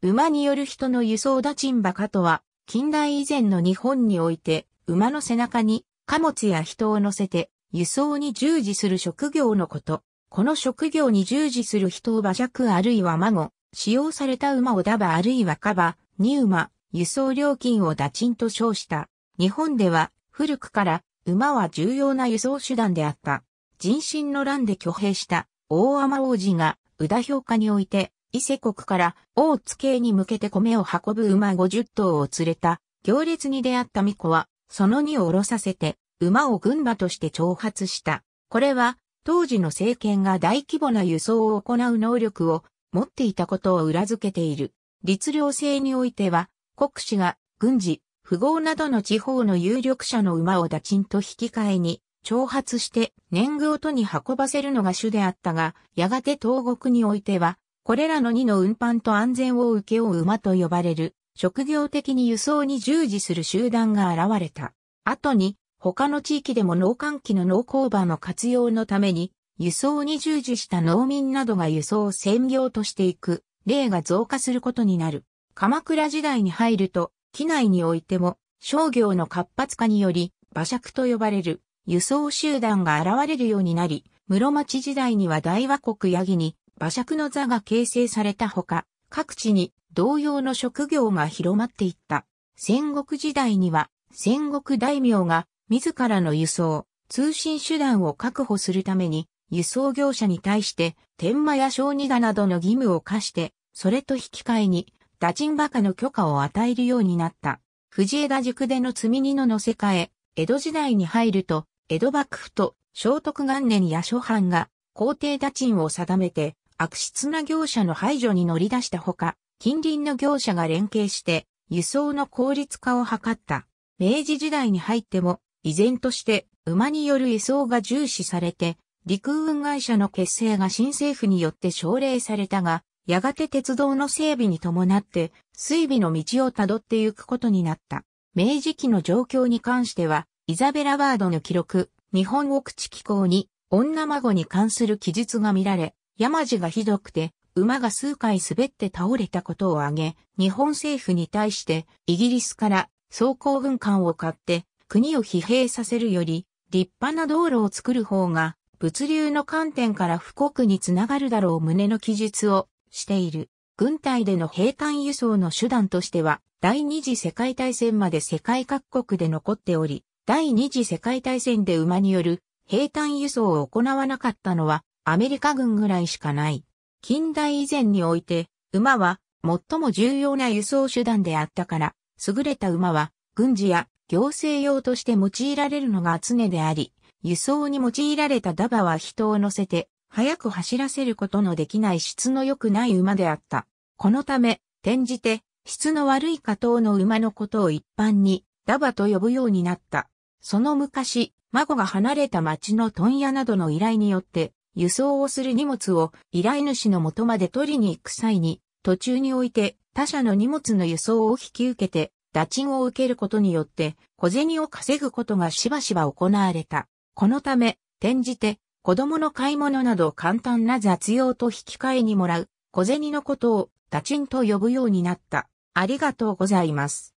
馬による人の輸送打賃馬かとは、近代以前の日本において、馬の背中に貨物や人を乗せて、輸送に従事する職業のこと。この職業に従事する人を馬弱あるいは孫、使用された馬をダ馬あるいはカバ、に馬、輸送料金を打賃と称した。日本では、古くから、馬は重要な輸送手段であった。人心の乱で挙兵した、大天王子が、宇田評価において、伊勢国から大津系に向けて米を運ぶ馬50頭を連れた行列に出会った巫女は、その荷を下ろさせて、馬を軍馬として挑発した。これは、当時の政権が大規模な輸送を行う能力を持っていたことを裏付けている。律令制においては、国士が軍事、富豪などの地方の有力者の馬を打賃と引き換えに、挑発して年貢を都に運ばせるのが主であったが、やがて東国においては、これらの2の運搬と安全を請け負う馬と呼ばれる、職業的に輸送に従事する集団が現れた。後に、他の地域でも農閑期の農耕馬の活用のために、輸送に従事した農民などが輸送専業としていく、例が増加することになる。鎌倉時代に入ると、機内においても、商業の活発化により、馬借と呼ばれる輸送集団が現れるようになり、室町時代には大和国八木に馬借の座が形成されたほか、各地に同様の職業が広まっていった。戦国時代には、戦国大名が自らの輸送、通信手段を確保するために、輸送業者に対して、天満や小児賀などの義務を課して、それと引き換えに、打賃馬鹿の許可を与えるようになった。藤枝塾での積み荷の乗せ替え、江戸時代に入ると、江戸幕府と聖徳元年や諸藩が、皇帝打賃を定めて、悪質な業者の排除に乗り出したほか、近隣の業者が連携して輸送の効率化を図った。明治時代に入っても、依然として馬による輸送が重視されて、陸運会社の結成が新政府によって奨励されたが、やがて鉄道の整備に伴って、水尾の道をたどってゆくことになった。明治期の状況に関しては、イザベラ・ワードの記録、日本奥地機構に、女孫に関する記述が見られ、山路がひどくて、馬が数回滑って倒れたことを挙げ、日本政府に対してイギリスから装甲軍艦を買って国を疲弊させるより立派な道路を作る方が物流の観点から富国につながるだろう旨の記述をしている。軍隊での兵艦輸送の手段としては第二次世界大戦まで世界各国で残っており、第二次世界大戦で馬による兵艦輸送を行わなかったのはアメリカ軍ぐらいしかない。近代以前において、馬は最も重要な輸送手段であったから、優れた馬は軍事や行政用として用いられるのが常であり、輸送に用いられたダバは人を乗せて、早く走らせることのできない質の良くない馬であった。このため、転じて、質の悪い加藤の馬のことを一般に、ダバと呼ぶようになった。その昔、孫が離れた町の問屋などの依頼によって、輸送をする荷物を依頼主の元まで取りに行く際に、途中において他社の荷物の輸送を引き受けて、打賃を受けることによって小銭を稼ぐことがしばしば行われた。このため、転じて子供の買い物など簡単な雑用と引き換えにもらう小銭のことを打賃と呼ぶようになった。ありがとうございます。